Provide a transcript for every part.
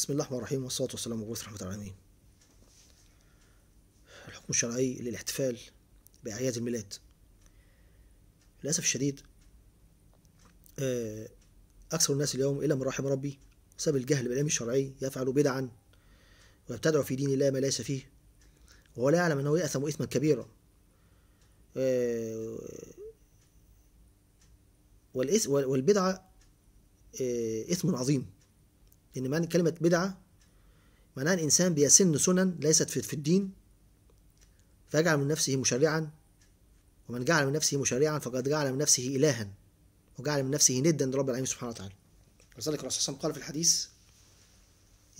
بسم الله الرحمن الرحيم والصلاة والسلام على رسول رحمة العالمين الحكم الشرعي للاحتفال بأعياد الميلاد للأسف الشديد آه، أكثر الناس اليوم إلا من رحم ربي سبب الجهل بالعلم الشرعي يفعل بدعا ويبتدع في دين الله ما ليس فيه وهو لا يعلم أنه يأثم إثما كبيرا آه، والبدعة آه، إثم عظيم لأن معنى كلمة بدعة معناها الإنسان بيسن سنن ليست في الدين فيجعل من نفسه مشرعا ومن جعل من نفسه مشرعا فقد جعل من نفسه إلها وجعل من نفسه ندا لرب العالمين سبحانه وتعالى ولذلك الرسول صلى الله عليه وسلم قال في الحديث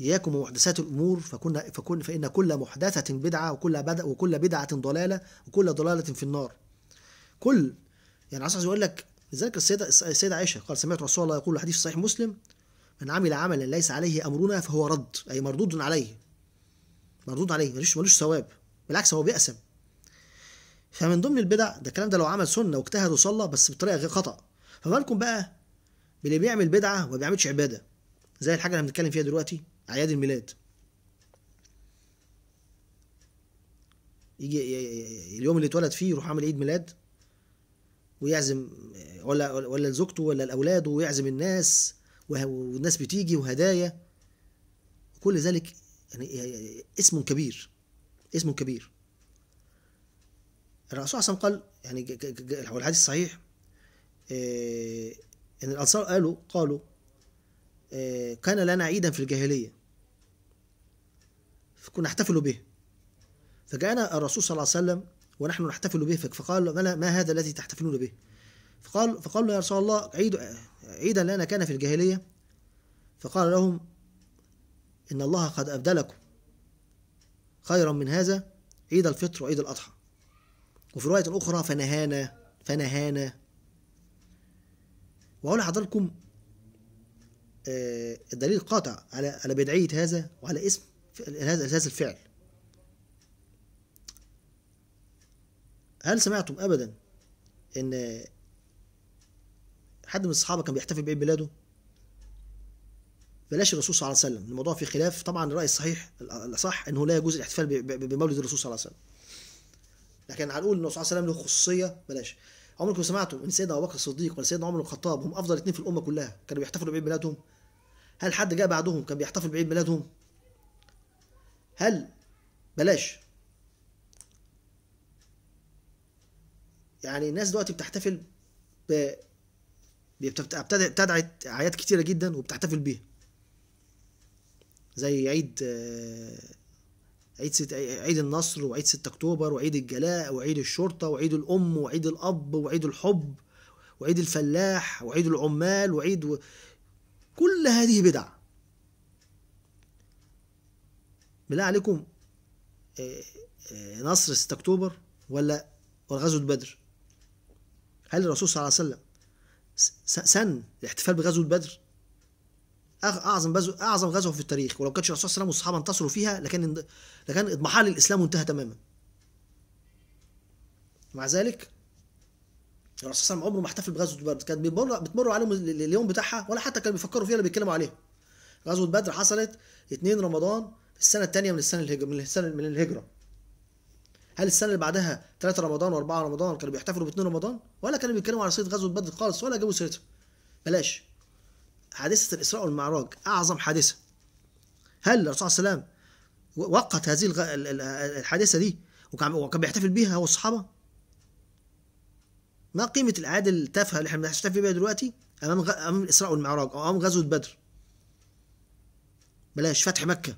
إياكم ومحدثات الأمور فكنا فكن فإن كل محدثة بدعة وكل بدعة وكل بدعة ضلالة وكل ضلالة في النار. كل يعني عايز يقول لك لذلك السيدة السيدة عائشة قال سمعت رسول الله يقول في صحيح مسلم من عمل عملا ليس عليه امرنا فهو رد اي مردود عليه مردود عليه ملوش ملوش ثواب بالعكس هو بيقسم فمن ضمن البدع ده الكلام ده لو عمل سنه واجتهد وصلى بس بطريقه غير خطا فما بالكم بقى باللي بيعمل بدعه وما بيعملش عباده زي الحاجه اللي بنتكلم فيها دلوقتي اعياد الميلاد يجي اليوم اللي اتولد فيه يروح عامل عيد ميلاد ويعزم ولا ولا لزوجته ولا لاولاده ويعزم الناس والناس بتيجي وهدايا وكل ذلك يعني اسم كبير اسم كبير الرسول صلى الله عليه وسلم قال يعني هو الحديث الصحيح إيه ان يعني الانصار قالوا قالوا إيه كان لنا عيدا في الجاهليه فكنا نحتفل به فجاءنا الرسول صلى الله عليه وسلم ونحن نحتفل به فقال ما هذا الذي تحتفلون به فقال فقالوا يا رسول الله عيد عيدا لنا كان في الجاهلية فقال لهم إن الله قد أبدلكم خيرا من هذا عيد الفطر وعيد الأضحى وفي رواية أخرى فنهانا فنهانا وأقول لحضراتكم آه، الدليل قاطع على على بدعية هذا وعلى اسم هذا هذا الفعل هل سمعتم أبدا إن حد من الصحابه كان بيحتفل بعيد ميلاده بلاش الرسول صلى الله عليه وسلم الموضوع فيه خلاف طبعا الراي الصحيح الاصح انه لا يجوز الاحتفال بمولد الرسول صلى الله عليه وسلم لكن هنقول ان الرسول صلى الله عليه وسلم له خصوصيه بلاش عمركم ما سمعتوا ان سيدنا ابو بكر الصديق ولا سيدنا عمر الخطاب هم افضل اثنين في الامه كلها كانوا بيحتفلوا بعيد ميلادهم هل حد جاء بعدهم كان بيحتفل بعيد ميلادهم هل بلاش يعني الناس دلوقتي بتحتفل ب تدعي اعياد كتيره جدا وبتحتفل بيها زي عيد آه، عيد ست عيد النصر وعيد 6 اكتوبر وعيد الجلاء وعيد الشرطه وعيد الام وعيد الاب وعيد الحب وعيد الفلاح وعيد العمال وعيد و... كل هذه بدع بالله عليكم آه، آه، نصر 6 اكتوبر ولا ولا غزوه بدر هل الرسول صلى الله عليه وسلم سن الاحتفال بغزوه بدر اعظم بزو اعظم غزوه في التاريخ ولو كانش الرسول صلى الله عليه وسلم والصحابه انتصروا فيها لكان لكان اضمحل الاسلام وانتهى تماما مع ذلك الرسول صلى الله عليه وسلم عمره ما احتفل بغزوه بدر كانت بتمر عليهم اليوم بتاعها ولا حتى كانوا بيفكروا فيها ولا بيتكلموا عليها غزوه بدر حصلت 2 رمضان السنه الثانيه من السنه الهجره من السنه من الهجره هل السنه اللي بعدها 3 رمضان و4 رمضان كانوا بيحتفلوا ب2 رمضان ولا كانوا بيتكلموا على صيد غزوه بدر خالص ولا جابوا سيرتها بلاش حادثه الاسراء والمعراج اعظم حادثه هل الرسول صلى الله عليه وسلم وقت هذه الحادثه دي وكان بيحتفل بيها هو الصحابه ما قيمه الاعياد التافهه اللي احنا بنحتفل بيها دلوقتي امام غ... امام الاسراء والمعراج او امام غزوه بدر بلاش فتح مكه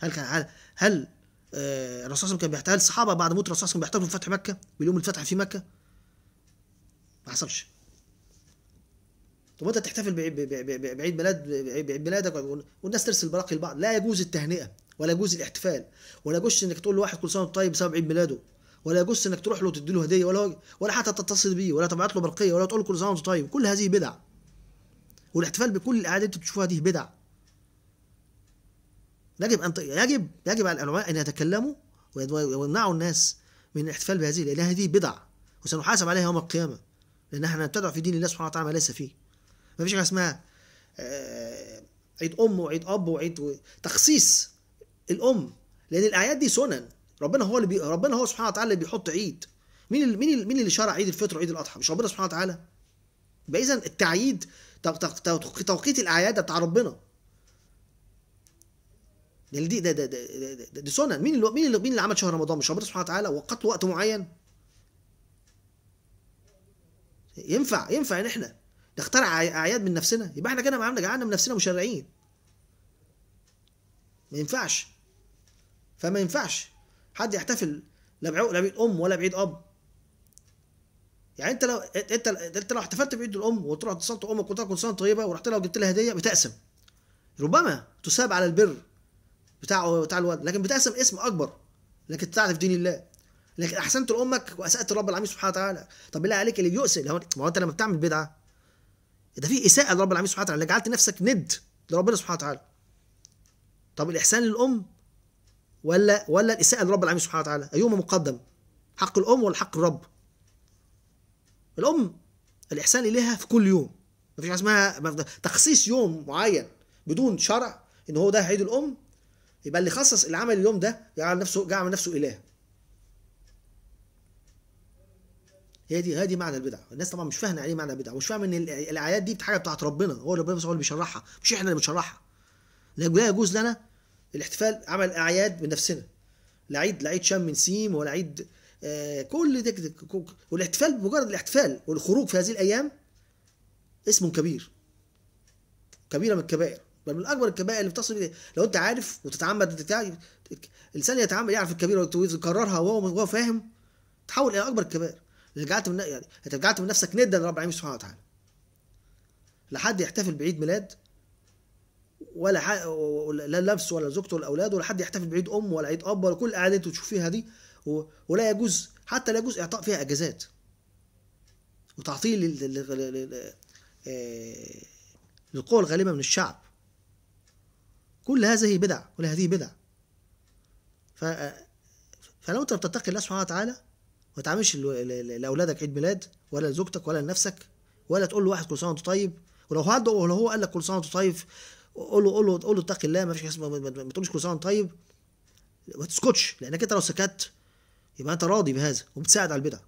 هل كان هل, هل آه، الرسول صلى الله عليه وسلم كان بيحتال الصحابه بعد موت الرسول صلى الله عليه وسلم بيحتالوا في فتح مكه واليوم الفتح في مكه ما حصلش طب انت تحتفل بعيد ميلاد بعيد ميلادك والناس ترسل براقي لبعض لا يجوز التهنئه ولا يجوز الاحتفال ولا يجوز انك تقول لواحد كل سنه وانت طيب بسبب عيد ميلاده ولا يجوز انك تروح له تدي له هديه ولا ولا حتى تتصل بيه ولا تبعت له برقيه ولا تقول له كل سنه وانت طيب كل هذه بدع والاحتفال بكل الاعياد اللي انت بتشوفها دي بدع يجب أن يجب يجب على العلماء أن يتكلموا ويمنعوا الناس من الاحتفال بهذه لأن هذه بدع وسنحاسب عليها يوم القيامة لأن احنا نبتدع في دين الله سبحانه وتعالى ما ليس فيه ما فيش حاجة اسمها آه، عيد أم وعيد أب وعيد تخصيص الأم لأن الأعياد دي سنن ربنا هو اللي بي... ربنا هو سبحانه وتعالى اللي بيحط عيد مين ال... مين ال... مين اللي شرع عيد الفطر وعيد الأضحى مش ربنا سبحانه وتعالى يبقى إذا التعييد توقيت الأعياد بتاع ربنا يعني دي ده ده ده, ده, ده, سنن مين اللي مين اللي عمل شهر رمضان مش ربنا سبحانه وتعالى وقت وقت معين ينفع ينفع ان احنا نخترع اعياد من نفسنا يبقى احنا كده عملنا جعلنا من نفسنا مشرعين ما ينفعش فما ينفعش حد يحتفل لا بعيد ام ولا بعيد اب يعني انت لو انت انت لو احتفلت بعيد الام وتروح اتصلت امك وتقول كل سنه طيبه ورحت لها وجبت لها هديه بتقسم ربما تساب على البر بتاعه بتاع الولد لكن بتقسم اسم اكبر لكن في دين الله لكن احسنت لامك واسات الرب العالمين سبحانه وتعالى طب بالله عليك اللي يؤسئ هو ما هو انت لما بتعمل بدعه ده في اساءه لرب العالمين سبحانه وتعالى جعلت نفسك ند لربنا سبحانه وتعالى طب الاحسان للام ولا ولا الاساءه لرب العالمين سبحانه وتعالى ايهما مقدم حق الام ولا حق الرب الام الاحسان اليها في كل يوم مفيش حاجه اسمها تخصيص يوم معين بدون شرع ان هو ده عيد الام يبقى اللي خصص العمل اليوم ده جعل نفسه جعل نفسه اله هي دي هي دي معنى البدعه الناس طبعا مش فاهمه يعني ايه معنى البدعه مش فاهمه ان الاعياد دي حاجه بتاعت ربنا هو ربنا هو اللي بيشرحها مش احنا اللي بنشرحها لا يجوز لنا الاحتفال عمل اعياد بنفسنا لا عيد لا عيد شم من سيم ولا عيد آه كل ده والاحتفال مجرد الاحتفال والخروج في هذه الايام اسم كبير كبيره من الكبائر بل من اكبر الكبائر اللي بتصل اليه لو انت عارف وتتعمد الانسان يتعمد يعرف الكبيره ويكررها وهو فاهم تحول الى اكبر الكبائر رجعت من يعني انت رجعت من نفسك ندا لرب العالمين سبحانه وتعالى لحد يحتفل بعيد ميلاد ولا ح... لا لبس ولا زوجته ولا اولاده ولا حد يحتفل بعيد ام ولا عيد اب ولا كل الاعياد اللي تشوف فيها دي و... ولا يجوز حتى لا يجوز اعطاء فيها اجازات وتعطيل لل... لل... لل... آه، للقوى الغالبه من الشعب كل هذه بدع كل هذه بدع ف فلو انت بتتقي الله سبحانه وتعالى ما تعملش لاولادك عيد ميلاد ولا لزوجتك ولا لنفسك ولا تقول له واحد كل سنه وانت طيب ولو حد ولو هو قال لك كل سنه وانت طيب قول له قول له قول له اتقي الله ما فيش ما تقولش كل سنه وانت طيب ما تسكتش لانك انت لو سكت يبقى انت راضي بهذا وبتساعد على البدع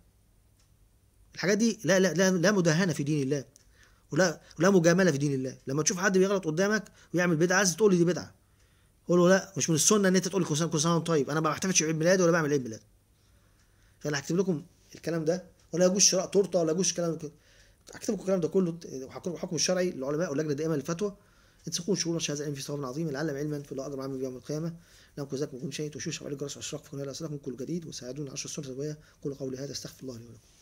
الحاجات دي لا لا لا, لا مدهنه في دين الله ولا ولا مجامله في دين الله لما تشوف حد بيغلط قدامك ويعمل بدعه عايز تقول لي دي بدعه قول له لا مش من السنه ان انت تقول لي كل سنه طيب انا ما بحتفلش بعيد ميلادي ولا بعمل عيد ميلاد فانا هكتب لكم الكلام ده ولا يجوز شراء تورته ولا يجوز كلام هكتب لكم الكلام ده كله وهحكم الحكم الشرعي للعلماء واللجنه الدائمه للفتوى ان تكون شؤون هذا العلم في ثواب عظيم العلم علما في الله اجر عام يوم القيامه لهم كذلك من شيء وشوش على الجرس واشراق في كل كل جديد وساعدون عشر السنه كل قولي هذا استغفر الله لي ولكم